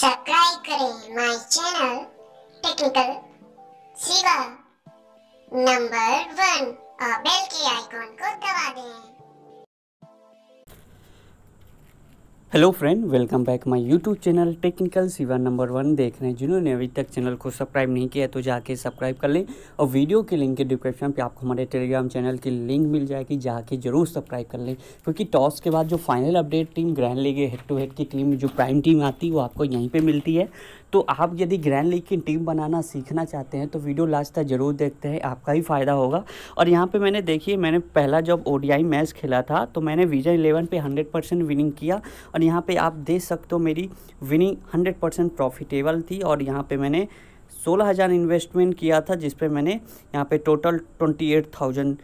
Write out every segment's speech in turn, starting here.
subscribe करें my channel technical Siva number one और bell के आइकॉन को दबा दें hello friend welcome back my YouTube channel technical Siva number one देख रहे हैं जिन्होंने अभी तक चैनल को सब्सक्राइब नहीं किया तो जाके सब्सक्राइब कर लें और वीडियो के लिंक के डिस्क्रिप्शन पे आपको हमारे टेलीग्राम चैनल की लिंक मिल जाएगी जाके जरूर सब्सक्राइब कर लें क्योंकि टॉस के बाद जो final update team grand league head to head की टीम जो प्राइम टीम आती है वो आपको यहीं पर मिलती है तो आप यदि ग्रैंड लीग की टीम बनाना सीखना चाहते हैं तो वीडियो लास्ट तक जरूर देखते हैं आपका ही फ़ायदा होगा और यहाँ पे मैंने देखिए मैंने पहला जब ओडीआई मैच खेला था तो मैंने विजय इलेवन पे 100 परसेंट विनिंग किया और और यहाँ पे आप देख सकते हो मेरी विनिंग हंड्रेड परसेंट प्रॉफिटेबल थी और यहाँ पे मैंने सोलह हज़ार इन्वेस्टमेंट किया था जिस पे मैंने यहाँ पे टोटल ट्वेंटी एट थाउजेंड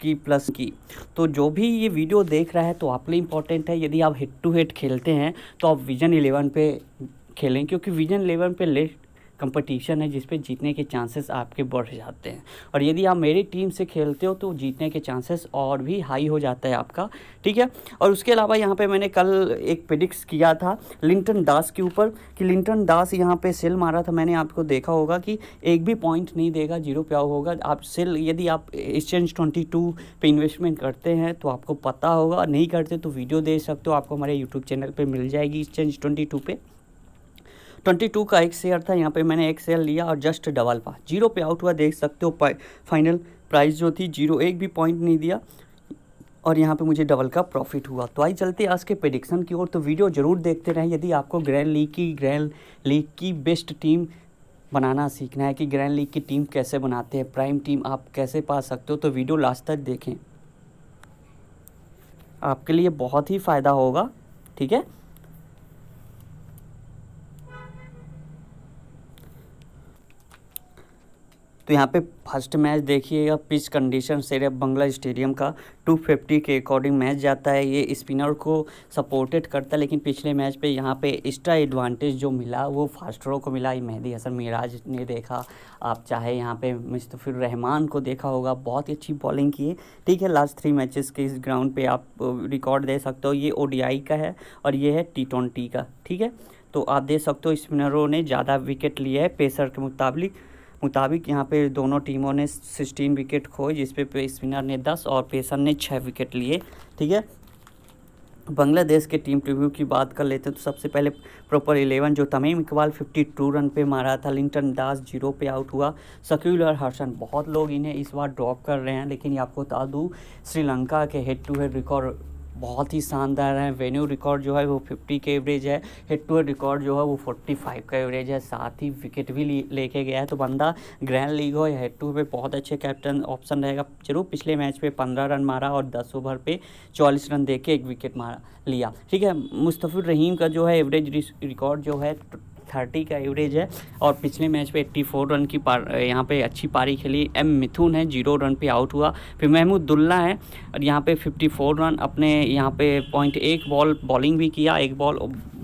की प्लस की तो जो भी ये वीडियो देख रहा है तो आपके लिए इंपॉर्टेंट है यदि आप हेड टू हेड खेलते हैं तो आप विजन इलेवन पे खेलें क्योंकि विजन इलेवन पे लेट कंपटीशन है जिसपे जीतने के चांसेस आपके बढ़ जाते हैं और यदि आप मेरी टीम से खेलते हो तो जीतने के चांसेस और भी हाई हो जाता है आपका ठीक है और उसके अलावा यहाँ पे मैंने कल एक प्रिडिक्स किया था लिंटन दास के ऊपर कि लिंटन दास यहाँ पे सेल मारा था मैंने आपको देखा होगा कि एक भी पॉइंट नहीं देगा जीरो पे होगा आप सेल यदि आप एक्सचेंज ट्वेंटी टू इन्वेस्टमेंट करते हैं तो आपको पता होगा नहीं करते तो वीडियो दे सकते हो आपको हमारे यूट्यूब चैनल पर मिल जाएगी exchange twenty two twenty two का एक शेयर था यहाँ पे मैंने एक शेयर लिया और जस्ट डबल पा जीरो पे आउट हुआ देख सकते हो फाइनल प्राइस जो थी जीरो एक भी पॉइंट नहीं दिया और यहाँ पे मुझे डबल का प्रॉफिट हुआ तो आई चलते आज के प्रडिक्शन की ओर तो वीडियो ज़रूर देखते रहें यदि आपको ग्रैंड लीग की ग्रैंड लीग की बेस्ट टीम बनाना सीखना है कि ग्रैंड लीग की टीम कैसे बनाते हैं प्राइम टीम आप कैसे पा सकते हो तो वीडियो लास्ट तक देखें आपके लिए बहुत ही फ़ायदा होगा ठीक है तो यहाँ पे फर्स्ट मैच देखिएगा पिच कंडीशन से बंगला स्टेडियम का 250 के अकॉर्डिंग मैच जाता है ये स्पिनर को सपोर्टेड करता है लेकिन पिछले मैच पे यहाँ पे एक्स्ट्रा एडवांटेज जो मिला वो फास्टरों को मिला ये मेहदी हसन मिराज ने देखा आप चाहे यहाँ पे मुस्तफ़िर रहमान को देखा होगा बहुत ही अच्छी बॉलिंग की है ठीक है लास्ट थ्री मैचेस के इस ग्राउंड पे आप रिकॉर्ड दे सकते हो ये ओ का है और ये है टी ट्वेंटी का ठीक है तो आप देख सकते हो स्पिनरों ने ज़्यादा विकेट लिया है पेसर के मुताबिक मुताबिक यहाँ पे दोनों टीमों ने सिक्सटीन विकेट खोए जिसपे स्पिनर ने दस और पेसर ने छः विकेट लिए ठीक है बांग्लादेश के टीम रिव्यू की बात कर लेते हैं तो सबसे पहले प्रॉपर इलेवन जो तमीम इकबाल 52 रन पे मारा था लिंटन दास जीरो पे आउट हुआ सक्यूल और हर्षन बहुत लोग इन्हें इस बार ड्रॉप कर रहे हैं लेकिन आपको बता दूँ श्रीलंका के हेड टू हेड रिकॉर्ड बहुत ही शानदार है वेन्यू रिकॉर्ड जो है वो 50 का एवरेज है हेड टू हेड रिकॉर्ड जो है वो 45 का एवरेज है साथ ही विकेट भी लेके गया है तो बंदा ग्रैंड लीग हो या हेड टू पे बहुत अच्छे कैप्टन ऑप्शन रहेगा जरूर पिछले मैच पे 15 रन मारा और 10 ओवर पे 44 रन दे के एक विकेट मारा लिया ठीक है मुस्तफ़ुर रहीम का जो है एवरेज रिकॉर्ड जो है थर्टी का एवरेज है और पिछले मैच पे 84 रन की पार यहाँ पे अच्छी पारी खेली एम मिथुन है जीरो रन पे आउट हुआ फिर महमूदुल्ला है और यहाँ पे 54 रन अपने यहाँ पे पॉइंट एक बॉल बॉलिंग भी किया एक बॉल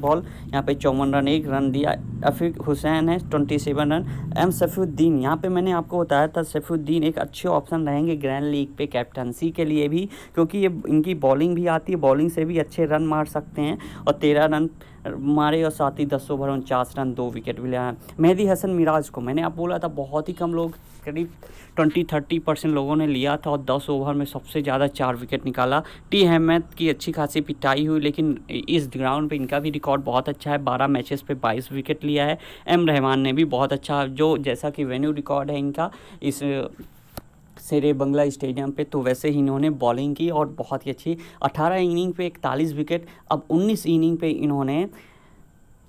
बॉल यहाँ पे चौवन रन एक रन दिया अफीक हुसैन है twenty seven run M Saifuddin यहाँ पे मैंने आपको बताया था सफीद्दीन एक अच्छे ऑप्शन रहेंगे ग्रैंड लीग पे कैप्टनसी के लिए भी क्योंकि ये इनकी बॉलिंग भी आती है बॉलिंग से भी अच्छे रन मार सकते हैं और तेरह रन मारे और साथ ही दस ओवर उनचास रन दो विकेट भी लिया है मेहदी हसन मिराज को मैंने आप बोला था बहुत ही कम लोग करीब ट्वेंटी थर्टी परसेंट लोगों ने लिया था और दस ओवर में सबसे ज़्यादा चार विकेट निकाला टी अहमद की अच्छी खासी पिटाई हुई लेकिन इस ग्राउंड पे इनका भी रिकॉर्ड बहुत अच्छा है बारह मैचेस पे बाईस विकेट लिया है एम रहमान ने भी बहुत अच्छा जो जैसा कि वेन्यू रिकॉर्ड है इनका इस शेर बंगला स्टेडियम पे तो वैसे ही इन्होंने बॉलिंग की और बहुत ही अच्छी 18 इनिंग पे इकतालीस विकेट अब 19 इनिंग पे इन्होंने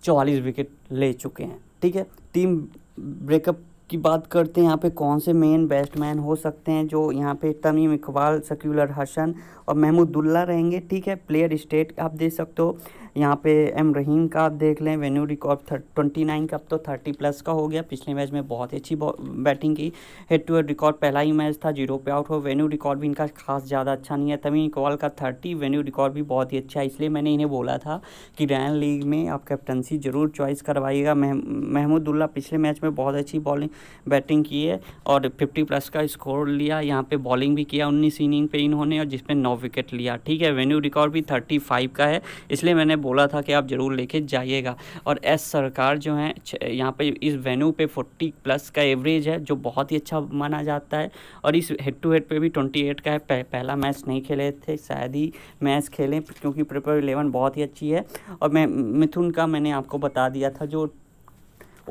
44 विकेट ले चुके हैं ठीक है टीम ब्रेकअप की बात करते हैं यहाँ पे कौन से मेन बैट्समैन हो सकते हैं जो यहाँ पे तमीम इकबाल सक्यूलर हसन और महमूदुल्ला रहेंगे ठीक है प्लेयर स्टेट आप देख सकते हो यहाँ पे एम रहीम का आप देख लें वेन्यू रिकॉर्ड ट्वेंटी नाइन का अब तो थर्टी प्लस का हो गया पिछले मैच में बहुत ही अच्छी बैटिंग की हेड टू हेड रिकॉर्ड पहला ही मैच था जीरो पे आउट हो वेन्यू रिकॉर्ड भी इनका खास ज़्यादा अच्छा नहीं है तमीम इकबाल का थर्टी वेन्यू रिकॉर्ड भी बहुत ही अच्छा है इसलिए मैंने इन्हें बोला था कि रैन लीग में आप कैप्टनसी ज़रूर चॉइस करवाइएगा महमूदुल्ला पिछले मैच में बहुत अच्छी बॉलिंग बैटिंग की है और फिफ्टी प्लस का स्कोर लिया यहाँ पर बॉलिंग भी किया उन्नीस इनिंग पे इन्होंने और जिसमें नौ विकेट लिया ठीक है वेन्यू रिकॉर्ड भी थर्टी फाइव का है इसलिए मैंने बोला था कि आप ज़रूर लेके जाइएगा और एस सरकार जो है यहाँ पे इस वेन्यू पे 40 प्लस का एवरेज है जो बहुत ही अच्छा माना जाता है और इस हेड टू हेड पे भी 28 का है पह, पहला मैच नहीं खेले थे शायद ही मैच खेलें क्योंकि प्रिपर इलेवन बहुत ही अच्छी है और मैं मिथुन का मैंने आपको बता दिया था जो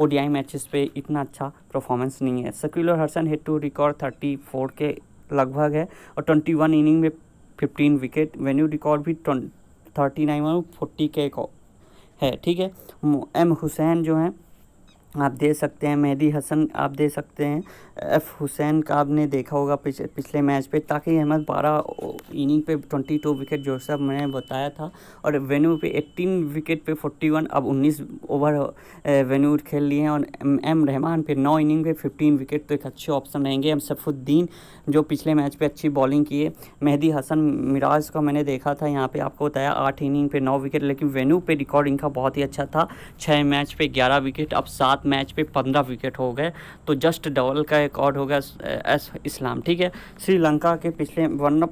ओ डी पे इतना अच्छा परफॉर्मेंस नहीं है सकुलर हर्सन head to record thirty four के लगभग है और ट्वेंटी वन इनिंग में फिफ्टीन विकेट वेन्यू रिकॉर्ड भी थर्टी नाइन वन फोर्टी के को है ठीक है एम हुसैन जो हैं आप दे सकते हैं मेहदी हसन आप दे सकते हैं एफ़ हुसैन का आपने देखा होगा पिछले पिछले मैच पे ताकि अहमद बारह इनिंग पे ट्वेंटी टू विकेट जो सब मैंने बताया था और वेन्यू पे एट्टीन विकेट पे वन अब उन्नीस ओवर वेन्यू खेल लिए हैं और एम रहमान पे नौ इनिंग पे फिफ्टीन विकेट तो एक अच्छे ऑप्शन रहेंगे एम सफ़ुद्दीन जो पिछले मैच पर अच्छी बॉलिंग किए मेहदी हसन मिराज का मैंने देखा था यहाँ पर आपको बताया आठ इनिंग पे नौ विकेट लेकिन वेन्यू पर रिकॉर्ड इनका बहुत ही अच्छा था छः मैच पर ग्यारह विकेट अब सात मैच पे पंद्रह विकेट हो गए तो जस्ट डबल का रिकॉर्ड हो गया एस इस्लाम ठीक है श्रीलंका के पिछले वन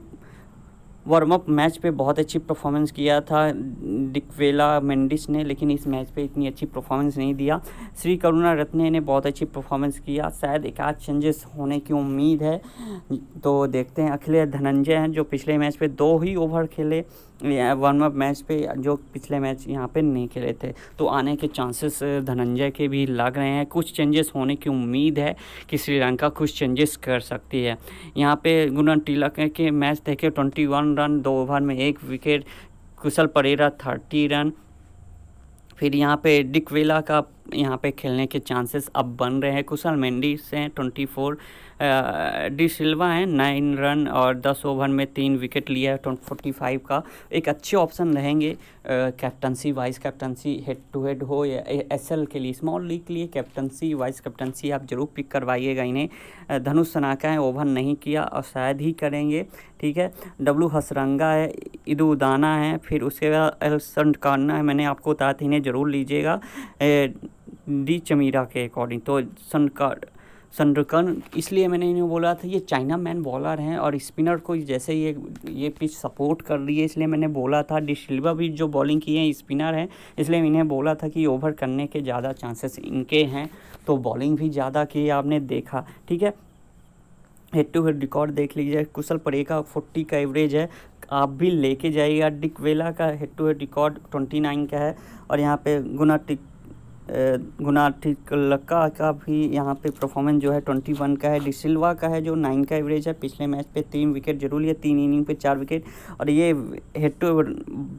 वार्म अप मैच पे बहुत अच्छी परफॉर्मेंस किया था डिकवेला मेंडिस ने लेकिन इस मैच पे इतनी अच्छी परफॉर्मेंस नहीं दिया श्री करुणा रत्ने ने बहुत अच्छी परफॉर्मेंस किया शायद एक आध चेंजेस होने की उम्मीद है तो देखते हैं अखिलेश धनंजय हैं जो पिछले मैच पे दो ही ओवर खेले वार्म अप मैच पे जो पिछले मैच यहाँ पर नहीं खेले थे तो आने के चांसेस धनंजय के भी लग रहे हैं कुछ चेंजेस होने की उम्मीद है कि श्रीलंका कुछ चेंजेस कर सकती है यहाँ पर गुना टिलक के मैच देखे ट्वेंटी वन रन दो ओवर में एक wicket Kusal Perera thirty run फिर यहाँ पे डिकवेला का यहाँ पे खेलने के चांसेस अब बन रहे हैं Kusal Mendis twenty four de Silva हैं नाइन रन और दस ओवर में तीन विकेट लिया है फोर्टी फाइव का एक अच्छे ऑप्शन रहेंगे captaincy vice captaincy head to head हो या एस एल के लिए स्मॉल लीग के लिए कैप्टनसी वाइस कैप्टनसी आप जरूर पिक करवाइएगा इन्हें धनुष सनाका है ओवर नहीं किया और शायद ही करेंगे ठीक है डब्लू हसरंगा है इदू उदाना है फिर उसके बाद एलसन काना है मैंने आपको बताया था इन्हें ज़रूर लीजिएगा डी चमीरा के अकॉर्डिंग तो सन संरकन इसलिए मैंने इन्हें बोला था ये चाइना मैन बॉलर हैं और स्पिनर को जैसे ये ये पिच सपोर्ट कर रही है इसलिए मैंने बोला था डिशिल्वा भी जो बॉलिंग की है स्पिनर हैं इसलिए इन्हें बोला था कि ओवर करने के ज़्यादा चांसेस इनके हैं तो बॉलिंग भी ज़्यादा की आपने देखा ठीक है हेड टू हेड रिकॉर्ड देख लीजिए कुशल परे का फोर्टी का एवरेज है आप भी लेके जाइएगा डिक वेला का head to head record twenty nine का है और यहाँ पे गुना टिक गुना लक्का का भी यहाँ पे परफॉर्मेंस जो है ट्वेंटी वन का है डिसिल्वा का है जो नाइन का एवरेज है पिछले मैच पे तीन विकेट जरूर लिया तीन इनिंग पे चार विकेट और ये हेड टू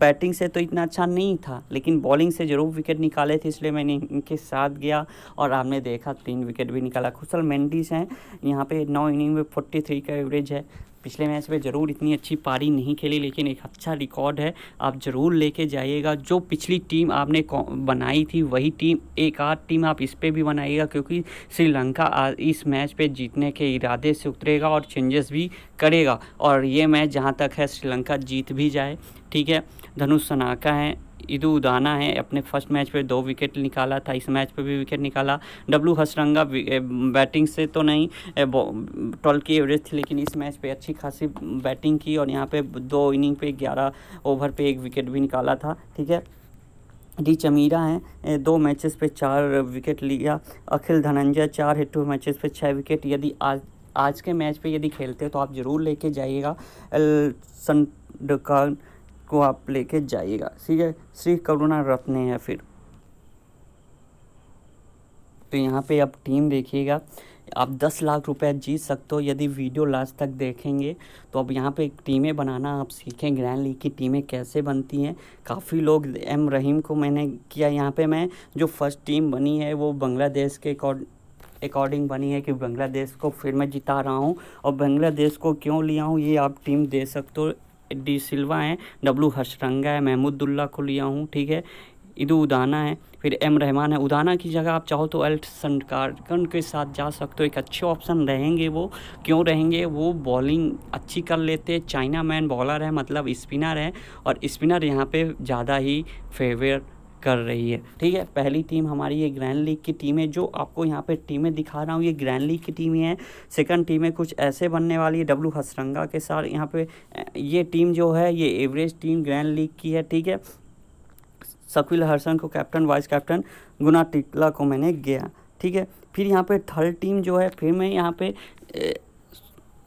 बैटिंग से तो इतना अच्छा नहीं था लेकिन बॉलिंग से जरूर विकेट निकाले थे इसलिए मैंने इनके साथ गया और आपने देखा तीन विकेट भी निकाला कुशल मेंडिस हैं यहाँ पे नौ इनिंग में फोर्टी थ्री का एवरेज है पिछले मैच में ज़रूर इतनी अच्छी पारी नहीं खेली लेकिन एक अच्छा रिकॉर्ड है आप ज़रूर लेके जाइएगा जो पिछली टीम आपने बनाई थी वही टीम एक आध टीम आप इस पर भी बनाइएगा क्योंकि श्रीलंका इस मैच पर जीतने के इरादे से उतरेगा और चेंजेस भी करेगा और ये मैच जहाँ तक है श्रीलंका जीत भी जाए ठीक है धनुष सनाका है इदू उदाना है अपने फर्स्ट मैच पे दो विकेट निकाला था इस मैच पे भी विकेट निकाला डब्लू हसरंगा बैटिंग से तो नहीं ट्वेल्व की एवरेज थी लेकिन इस मैच पे अच्छी खासी बैटिंग की और यहाँ पे दो इनिंग पे ग्यारह ओवर पे एक विकेट भी निकाला था ठीक है डी चमीरा हैं दो मैचेस पे चार विकेट लिया अखिल धनंजय चार हिट टू मैचेस पे छः विकेट यदि आज आज के मैच पे यदि खेलते हैं तो आप ज़रूर लेके जाइएगा सन को आप लेके जाइएगा ठीक है श्री करुणा रत्न है फिर तो यहाँ पे आप टीम देखिएगा आप दस लाख रुपए जीत सकते हो यदि वीडियो लास्ट तक देखेंगे तो अब यहाँ पे टीमें बनाना आप सीखें ग्रैंड लीग की टीमें कैसे बनती हैं काफ़ी लोग एम रहीम को मैंने किया यहाँ पे मैं जो फर्स्ट टीम बनी है वो बांग्लादेश के अकॉर्डिंग बनी है कि बांग्लादेश को फिर मैं जिता रहा हूँ और बांग्लादेश को क्यों लिया हूँ ये आप टीम दे सकते हो डी सिल्वा हैं डब्लू हर्षरंगा है महमूदुल्ला को लिया हूँ ठीक है इधु उदाना है फिर एम रहमान है उदाना की जगह आप चाहो तो एल्ट संडकारकन के साथ जा सकते हो एक अच्छे ऑप्शन रहेंगे वो क्यों रहेंगे वो बॉलिंग अच्छी कर लेते चाइना मैन बॉलर है मतलब स्पिनर है और स्पिनर यहाँ पे ज़्यादा ही फेवर कर रही है ठीक है पहली टीम हमारी ये ग्रैंड लीग की टीम है जो आपको यहाँ पे टीमें दिखा रहा हूँ ये ग्रैंड लीग की टीमें हैं सेकंड टीमें कुछ ऐसे बनने वाली है डब्लू हसरंगा के साथ यहाँ पे ये टीम जो है ये एवरेज टीम ग्रैंड लीग की है ठीक है शकील हरसन को कैप्टन वाइस कैप्टन गुना टिकला को मैंने गया ठीक है फिर यहाँ पे थर्ड टीम जो है फिर मैं यहाँ पे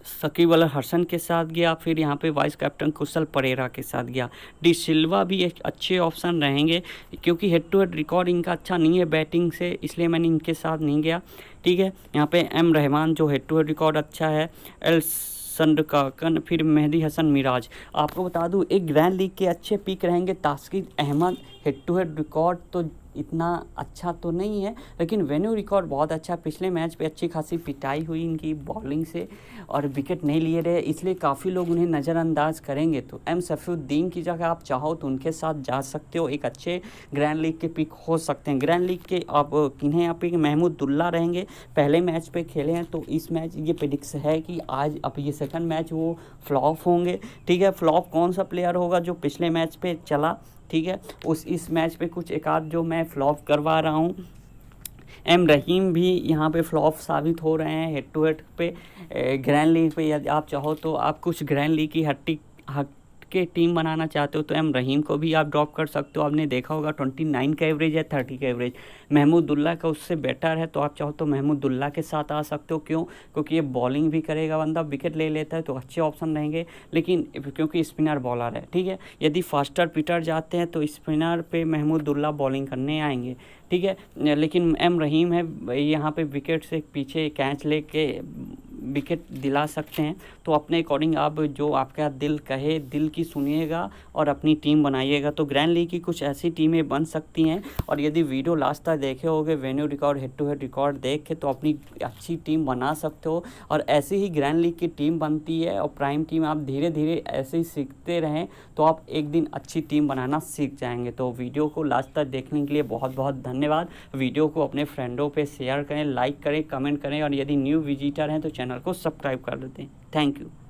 शकीब अल हसन के साथ गया फिर यहाँ पे वाइस कैप्टन कुशल परेरा के साथ गया डी सिल्वा भी एक अच्छे ऑप्शन रहेंगे क्योंकि हेड टू हेड रिकॉर्ड इनका अच्छा नहीं है बैटिंग से इसलिए मैंने इनके साथ नहीं गया ठीक है यहाँ पे एम रहमान जो हेड टू हेड रिकॉर्ड अच्छा है एल संडकाकन फिर मेहदी हसन मिराज आपको बता दूँ एक ग्रैंड लीग के अच्छे पिक रहेंगे Taskin Ahmed head to head record तो इतना अच्छा तो नहीं है लेकिन वेन्यू रिकॉर्ड बहुत अच्छा पिछले मैच पे अच्छी खासी पिटाई हुई इनकी बॉलिंग से और विकेट नहीं लिए रहे इसलिए काफ़ी लोग उन्हें नज़रअंदाज करेंगे तो एम सफ़ीउद्दीन की जगह आप चाहो तो उनके साथ जा सकते हो एक अच्छे ग्रैंड लीग के पिक हो सकते हैं ग्रैंड लीग के आप किन्हें आप महमूदुल्ला रहेंगे पहले मैच पर खेले हैं तो इस मैच ये प्रिडिक्स है कि आज अब ये सेकंड मैच वो फ्लॉप होंगे ठीक है फ्लॉप कौन सा प्लेयर होगा जो पिछले मैच पे चला ठीक है उस इस मैच पे कुछ एक आध जो मैं फ्लॉप करवा रहा हूँ एम रहीम भी यहाँ पे फ्लॉप साबित हो रहे हैं हेड टू हेड पे ग्रैंड लीग पे यदि आप चाहो तो आप कुछ ग्रैंड लीग की हट्टी हट के टीम बनाना चाहते हो तो एम रहीम को भी आप ड्रॉप कर सकते हो आपने देखा होगा ट्वेंटी नाइन का एवरेज है थर्टी का एवरेज महमूदुल्ला का उससे बेटर है तो आप चाहो तो महमूदुल्ला के साथ आ सकते हो क्यों क्योंकि ये बॉलिंग भी करेगा बंदा विकेट ले लेता है तो अच्छे ऑप्शन रहेंगे लेकिन क्योंकि स्पिनर बॉलर है ठीक है यदि फास्टर पिटर जाते हैं तो स्पिनर पर महमूदुल्ला बॉलिंग करने आएंगे ठीक है लेकिन एम रहीम है यहाँ पे विकेट से पीछे कैच लेके विकेट दिला सकते हैं तो अपने अकॉर्डिंग आप जो आपका दिल कहे दिल की सुनिएगा और अपनी टीम बनाइएगा तो ग्रैंड लीग की कुछ ऐसी टीमें बन सकती हैं और यदि वीडियो लास्ट तक देखे होगे venue record head to head record देख के तो अपनी अच्छी टीम बना सकते हो और ऐसी ही ग्रैंड लीग की टीम बनती है और प्राइम टीम आप धीरे धीरे ऐसे ही सीखते रहें तो आप एक दिन अच्छी टीम बनाना सीख जाएंगे तो वीडियो को लास्ट तक देखने के लिए बहुत बहुत धन्यवाद वीडियो को अपने फ्रेंडों पर शेयर करें लाइक करें कमेंट करें और यदि न्यू विजिटर हैं तो चैनल चैनल को सब्सक्राइब कर लेते हैं थैंक यू